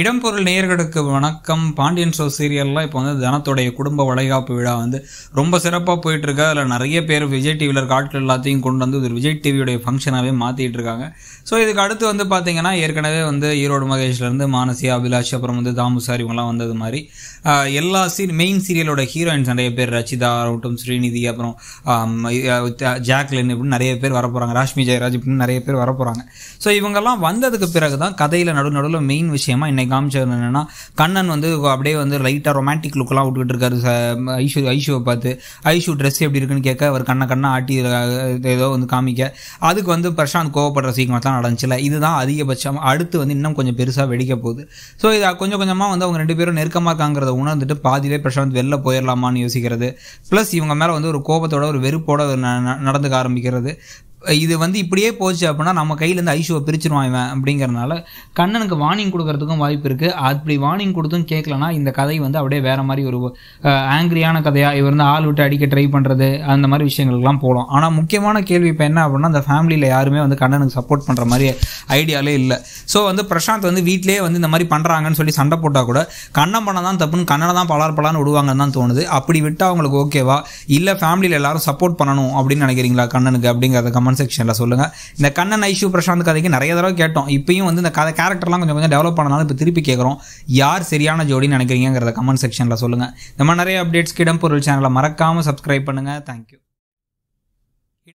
இடம்பொருள் நேயர்களுக்கு வணக்கம் பாண்டியன் ஷோ சீரியல்லாம் இப்போ வந்து தனத்துடைய குடும்ப வளைகாப்பு விழா வந்து ரொம்ப சிறப்பாக இருக்கா அதில் நிறைய பேர் விஜய் டிவியில் காட்டில் எல்லாத்தையும் கொண்டு வந்து இது விஜய் டிவியுடைய ஃபங்க்ஷனாகவே மாற்றிட்டு இருக்காங்க ஸோ இதுக்கு அடுத்து வந்து பார்த்திங்கன்னா ஏற்கனவே வந்து ஈரோடு மகேஷ்லேருந்து மானசி அபிலாஷ் அப்புறம் வந்து தாமுசாரி இவங்களாம் வந்தது மாதிரி எல்லா சீ மெயின் சீரியலோட ஹீரோயின்ஸ் நிறைய பேர் ரச்சிதா ஆகட்டும் ஸ்ரீநிதி அப்புறம் ஜாக்லின் இப்படின்னு நிறைய பேர் வரப்போகிறாங்க ராஷ்மி ஜெயராஜ் இப்படின்னு நிறைய பேர் வரப்போகிறாங்க ஸோ இவங்கெல்லாம் வந்ததுக்கு பிறகு தான் கதையில் நடு நடுவில் மெயின் விஷயமா இன்னைக்கு அன்னைக்கு காமிச்சது என்னென்னா கண்ணன் வந்து அப்படியே வந்து லைட்டாக ரொமான்டிக் லுக்கெல்லாம் விட்டுக்கிட்டு இருக்காரு ஐஷு ஐஷுவை பார்த்து ஐஷு ட்ரெஸ் எப்படி இருக்குன்னு கேட்க அவர் கண்ணை கண்ணை ஆட்டி ஏதோ வந்து காமிக்க அதுக்கு வந்து பிரசாந்த் கோவப்படுற சீக்வன்ஸ்லாம் நடந்துச்சுல இதுதான் அதிகபட்சம் அடுத்து வந்து இன்னும் கொஞ்சம் பெருசாக வெடிக்க போகுது ஸோ இதை கொஞ்சம் கொஞ்சமாக வந்து அவங்க ரெண்டு பேரும் நெருக்கமாக இருக்காங்கிறத உணர்ந்துட்டு பாதியிலே பிரசாந்த் வெளில போயிடலாமான்னு யோசிக்கிறது ப்ளஸ் இவங்க மேலே வந்து ஒரு கோபத்தோட ஒரு வெறுப்போட நடந்துக்க ஆரம்பிக்கிறது இது வந்து இப்படியே போச்சு அப்படின்னா நம்ம கையிலேருந்து ஐஷுவை பிரிச்சிருவான் இவன் அப்படிங்கிறனால கண்ணனுக்கு வார்னிங் கொடுக்கறதுக்கும் வாய்ப்பு இருக்குது அப்படி வார்னிங் கொடுத்தும் கேட்கலனா இந்த கதை வந்து அப்படியே வேறு மாதிரி ஒரு ஆங்கிரியான கதையாக இவர் வந்து ஆள் விட்டு அடிக்க ட்ரை பண்ணுறது அந்த மாதிரி விஷயங்களுக்குலாம் போகலாம் ஆனால் முக்கியமான கேள்வி இப்போ என்ன அப்படின்னா அந்த ஃபேமிலியில் யாருமே வந்து கண்ணனுக்கு சப்போர்ட் பண்ணுற மாதிரி ஐடியாலே இல்லை ஸோ வந்து பிரசாந்த் வந்து வீட்டிலே வந்து இந்த மாதிரி பண்ணுறாங்கன்னு சொல்லி சண்டை போட்டால் கூட கண்ணன் பண்ண தான் தப்புன்னு கண்ணனை தான் பலார் பலான்னு விடுவாங்கன்னு தான் தோணுது அப்படி விட்டால் அவங்களுக்கு ஓகேவா இல்லை ஃபேமிலியில் எல்லாரும் சப்போர்ட் பண்ணணும் அப்படின்னு நினைக்கிறீங்களா கண்ணனுக்கு அப்படிங்கிறத கமெண்ட் கமெண்ட் செக்ஷனில் சொல்லுங்கள் இந்த கண்ணன் ஐஷு பிரசாந்த் கதைக்கு நிறைய தடவை கேட்டோம் இப்பயும் வந்து இந்த கதை கேரக்டர்லாம் கொஞ்சம் கொஞ்சம் டெவலப் பண்ணனால இப்போ திருப்பி கேட்குறோம் யார் சரியான ஜோடின்னு நினைக்கிறீங்கிறத கமெண்ட் செக்ஷனில் சொல்லுங்கள் இந்த மாதிரி நிறைய அப்டேட்ஸ்க்கு கிடம்பொருள் சேனலை மறக்காமல் சப்ஸ்கிரைப் பண்ணுங்கள் தேங்க்யூ